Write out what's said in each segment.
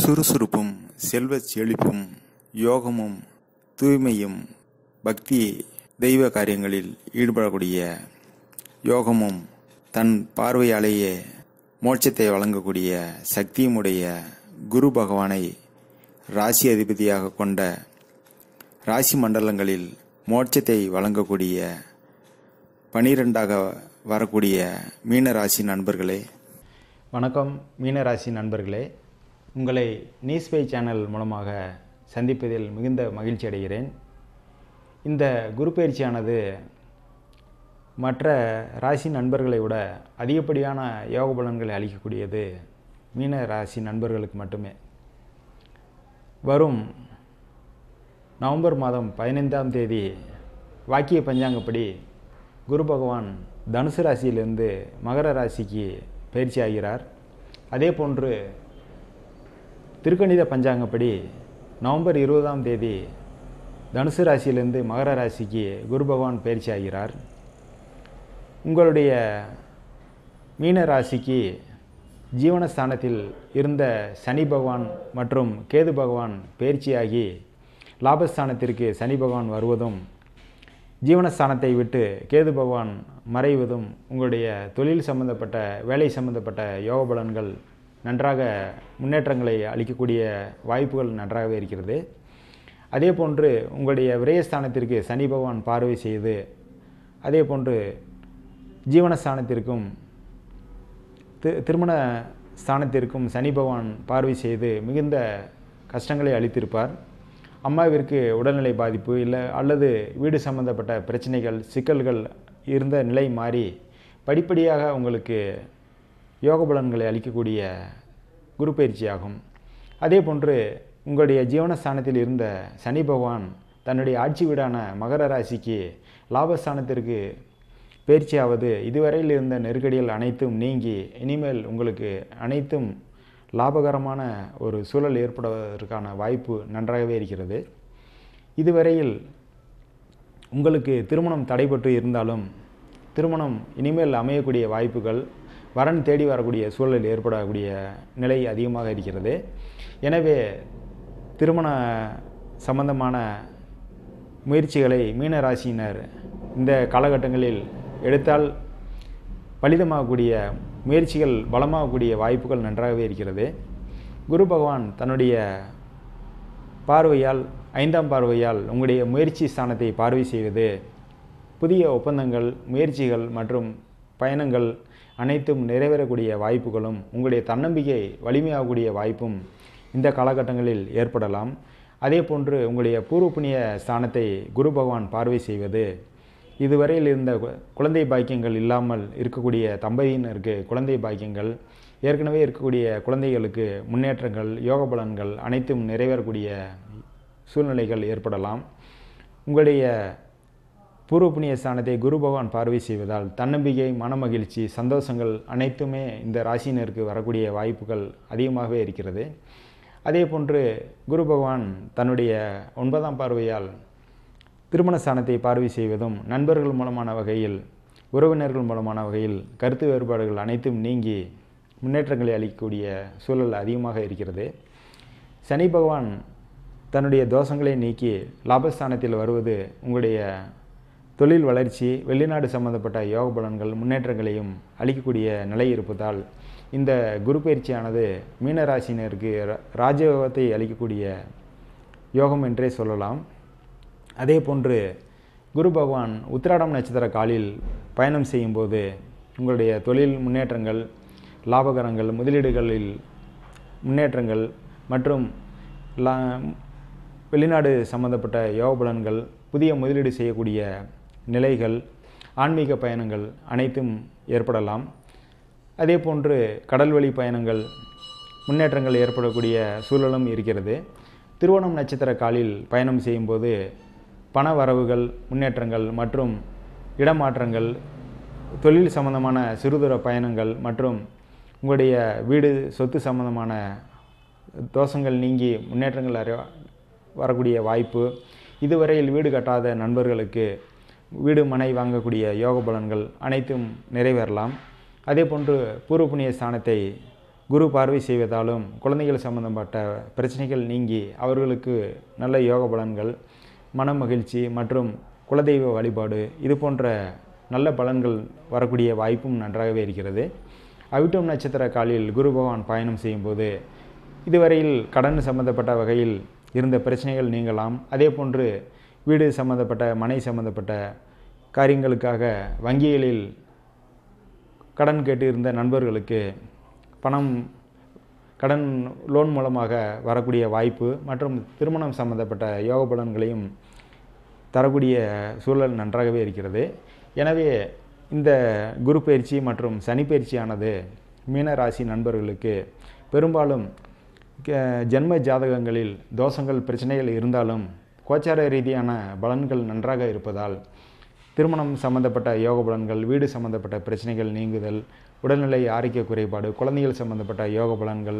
சுறுசுறுப்பும் செல்வ செழிப்பும் யோகமும் தூய்மையும் பக்தி தெய்வ காரியங்களில் ஈடுபடக்கூடிய யோகமும் தன் பார்வையாலேயே மோட்சத்தை வழங்கக்கூடிய சக்தியுமுடைய குரு பகவானை ராசி அதிபதியாக கொண்ட ராசி மண்டலங்களில் மோட்சத்தை வழங்கக்கூடிய பனிரெண்டாக வரக்கூடிய மீனராசி நண்பர்களே வணக்கம் மீனராசி நண்பர்களே உங்களை நியூஸ்பை சேனல் மூலமாக சந்திப்பதில் மிகுந்த மகிழ்ச்சி அடைகிறேன் இந்த குரு பயிற்சியானது மற்ற ராசி நண்பர்களை விட அதிகப்படியான யோக பலன்களை அளிக்கக்கூடியது மீன ராசி நண்பர்களுக்கு மட்டுமே வரும் நவம்பர் மாதம் பதினைந்தாம் தேதி வாக்கிய பஞ்சாங்கப்படி குரு பகவான் தனுசு ராசியிலிருந்து மகர ராசிக்கு பயிற்சி ஆகிறார் அதே போன்று திருக்கணித பஞ்சாங்கப்படி நவம்பர் இருபதாம் தேதி தனுசு ராசியிலிருந்து மகர ராசிக்கு குரு பகவான் பயிற்சி ஆகிறார் உங்களுடைய மீன ராசிக்கு ஜீவனஸ்தானத்தில் இருந்த சனி பகவான் மற்றும் கேது பகவான் பயிற்சியாகி லாபஸ்தானத்திற்கு சனி பகவான் வருவதும் ஜீவனஸ்தானத்தை விட்டு கேது பகவான் மறைவதும் உங்களுடைய தொழில் சம்பந்தப்பட்ட வேலை சம்பந்தப்பட்ட யோக பலன்கள் நன்றாக முன்னேற்றங்களை அளிக்கக்கூடிய வாய்ப்புகள் நன்றாகவே இருக்கிறது அதே போன்று உங்களுடைய விரயஸ்தானத்திற்கு சனி பகவான் பார்வை செய்து அதே போன்று ஜீவனஸ்தானத்திற்கும் தி திருமண ஸ்தானத்திற்கும் சனி பகவான் பார்வை செய்து மிகுந்த கஷ்டங்களை அளித்திருப்பார் அம்மாவிற்கு உடல்நிலை பாதிப்பு இல்லை அல்லது வீடு சம்பந்தப்பட்ட பிரச்சனைகள் சிக்கல்கள் இருந்த நிலை மாறி படிப்படியாக உங்களுக்கு யோக பலன்களை அளிக்கக்கூடிய குரு பயிற்சியாகும் அதே போன்று உங்களுடைய ஜீவனஸ்தானத்தில் இருந்த சனி பகவான் தன்னுடைய ஆட்சி வீடான மகர ராசிக்கு லாபஸ்தானத்திற்கு பயிற்சியாவது இதுவரையில் இருந்த நெருக்கடிகள் அனைத்தும் நீங்கி இனிமேல் உங்களுக்கு அனைத்தும் லாபகரமான ஒரு சூழல் ஏற்படுவதற்கான வாய்ப்பு நன்றாகவே இருக்கிறது இதுவரையில் உங்களுக்கு திருமணம் தடைபட்டு இருந்தாலும் திருமணம் இனிமேல் அமையக்கூடிய வாய்ப்புகள் வரன் தேடி வரக்கூடிய சூழல் ஏற்படக்கூடிய நிலை அதிகமாக இருக்கிறது எனவே திருமண சம்பந்தமான முயற்சிகளை மீன ராசியினர் இந்த காலகட்டங்களில் எடுத்தால் பலிதமாகக்கூடிய முயற்சிகள் பலமாகக்கூடிய வாய்ப்புகள் நன்றாகவே இருக்கிறது குரு பகவான் தன்னுடைய பார்வையால் ஐந்தாம் பார்வையால் உங்களுடைய முயற்சி ஸ்தானத்தை பார்வை செய்வது புதிய ஒப்பந்தங்கள் முயற்சிகள் மற்றும் பயணங்கள் அனைத்தும் நிறைவேறக்கூடிய வாய்ப்புகளும் உங்களுடைய தன்னம்பிக்கை வலிமையாகக்கூடிய வாய்ப்பும் இந்த காலகட்டங்களில் ஏற்படலாம் அதே போன்று உங்களுடைய பூர்வ புண்ணிய ஸ்தானத்தை குரு பகவான் பார்வை செய்வது இதுவரையில் இருந்த குழந்தை பாக்கியங்கள் இல்லாமல் இருக்கக்கூடிய தம்பதியினருக்கு குழந்தை பாக்கியங்கள் ஏற்கனவே இருக்கக்கூடிய குழந்தைகளுக்கு முன்னேற்றங்கள் யோக பலன்கள் அனைத்தும் நிறைவேறக்கூடிய சூழ்நிலைகள் ஏற்படலாம் உங்களுடைய பூர்வ புண்ணிய ஸ்தானத்தை குரு பகவான் பார்வை செய்வதால் தன்னம்பிக்கை மனமகிழ்ச்சி சந்தோஷங்கள் அனைத்துமே இந்த ராசியினருக்கு வரக்கூடிய வாய்ப்புகள் அதிகமாகவே இருக்கிறது அதே போன்று குரு பகவான் தன்னுடைய ஒன்பதாம் பார்வையால் திருமண ஸ்தானத்தை பார்வை செய்வதும் நண்பர்கள் மூலமான வகையில் உறவினர்கள் மூலமான வகையில் கருத்து வேறுபாடுகள் அனைத்தும் நீங்கி முன்னேற்றங்களை அளிக்கக்கூடிய சூழல் அதிகமாக இருக்கிறது சனி பகவான் தன்னுடைய தோஷங்களை நீக்கி லாபஸ்தானத்தில் வருவது உங்களுடைய தொழில் வளர்ச்சி வெளிநாடு சம்பந்தப்பட்ட யோக பலன்கள் முன்னேற்றங்களையும் அளிக்கக்கூடிய நிலை இருப்பதால் இந்த குரு பயிற்சியானது மீனராசினருக்கு ராஜயோகத்தை அளிக்கக்கூடிய யோகம் என்றே சொல்லலாம் அதே போன்று குரு பகவான் உத்திராடம் நட்சத்திர காலில் பயணம் செய்யும்போது உங்களுடைய தொழில் முன்னேற்றங்கள் லாபகரங்கள் முதலீடுகளில் முன்னேற்றங்கள் மற்றும் வெளிநாடு சம்பந்தப்பட்ட யோக பலன்கள் புதிய முதலீடு செய்யக்கூடிய நிலைகள் ஆன்மீக பயணங்கள் அனைத்தும் ஏற்படலாம் அதே போன்று கடல்வழி பயணங்கள் முன்னேற்றங்கள் ஏற்படக்கூடிய சூழலும் இருக்கிறது திருவோணம் நட்சத்திர காலில் பயணம் செய்யும்போது பண வரவுகள் முன்னேற்றங்கள் மற்றும் இடமாற்றங்கள் தொழில் சம்பந்தமான சிறுதூர பயணங்கள் மற்றும் உங்களுடைய வீடு சொத்து சம்பந்தமான தோஷங்கள் நீங்கி முன்னேற்றங்கள் வரக்கூடிய வாய்ப்பு இதுவரையில் வீடு கட்டாத நண்பர்களுக்கு வீடு மனை வாங்கக்கூடிய யோக பலன்கள் அனைத்தும் நிறைவேறலாம் அதே போன்று பூர்வ புண்ணிய ஸ்தானத்தை குரு பார்வை செய்வதாலும் குழந்தைகள் சம்பந்தப்பட்ட பிரச்சனைகள் நீங்கி அவர்களுக்கு நல்ல யோக பலன்கள் மன மகிழ்ச்சி மற்றும் குலதெய்வ வழிபாடு இது போன்ற நல்ல பலன்கள் வரக்கூடிய வாய்ப்பும் நன்றாகவே இருக்கிறது அவிட்டம் நட்சத்திர காலில் குரு பகவான் பயணம் செய்யும்போது இதுவரையில் கடன் சம்பந்தப்பட்ட வகையில் இருந்த பிரச்சனைகள் நீங்களாம் அதே போன்று வீடு சம்மந்தப்பட்ட மனை சம்மந்தப்பட்ட காரியங்களுக்காக வங்கிகளில் கடன் கேட்டு இருந்த நண்பர்களுக்கு பணம் கடன் லோன் மூலமாக வரக்கூடிய வாய்ப்பு மற்றும் திருமணம் சம்மந்தப்பட்ட யோக பலன்களையும் தரக்கூடிய சூழல் நன்றாகவே இருக்கிறது எனவே இந்த குரு பயிற்சி மற்றும் சனி பயிற்சியானது மீனராசி நண்பர்களுக்கு பெரும்பாலும் ஜென்ம ஜாதகங்களில் தோஷங்கள் பிரச்சனைகள் இருந்தாலும் கோச்சார ரீதியான பலன்கள் நன்றாக இருப்பதால் திருமணம் சம்பந்தப்பட்ட யோக பலன்கள் வீடு சம்பந்தப்பட்ட பிரச்சனைகள் நீங்குதல் உடல்நிலை ஆரோக்கிய குறைபாடு குழந்தைகள் சம்பந்தப்பட்ட யோக பலன்கள்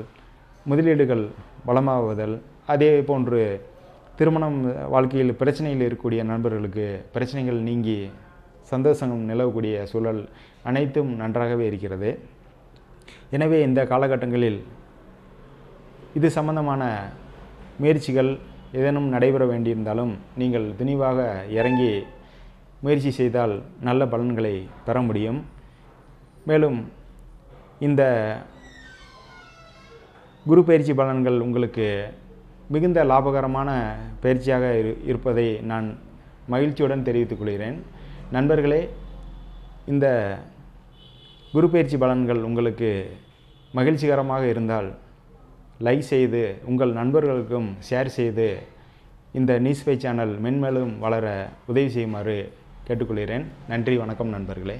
முதலீடுகள் பலமாவதல் அதே போன்று திருமணம் வாழ்க்கையில் பிரச்சனையில் இருக்கக்கூடிய நண்பர்களுக்கு பிரச்சனைகள் நீங்கி சந்தோஷம் நிலவக்கூடிய சூழல் அனைத்தும் நன்றாகவே இருக்கிறது எனவே இந்த காலகட்டங்களில் இது சம்பந்தமான முயற்சிகள் ஏதேனும் நடைபெற வேண்டியிருந்தாலும் நீங்கள் துணிவாக இறங்கி முயற்சி செய்தால் நல்ல பலன்களை பெற முடியும் மேலும் இந்த குரு பயிற்சி பலன்கள் உங்களுக்கு மிகுந்த லாபகரமான பயிற்சியாக இருப்பதை நான் மகிழ்ச்சியுடன் தெரிவித்துக் கொள்கிறேன் நண்பர்களே இந்த குரு பயிற்சி பலன்கள் உங்களுக்கு மகிழ்ச்சிகரமாக இருந்தால் லைக் செய்து உங்கள் நண்பர்களுக்கும் ஷேர் செய்து இந்த நியூஸ்பே சேனல் மென்மேலும் வளர உதவி செய்யுமாறு கேட்டுக்கொள்கிறேன் நன்றி வணக்கம் நண்பர்களே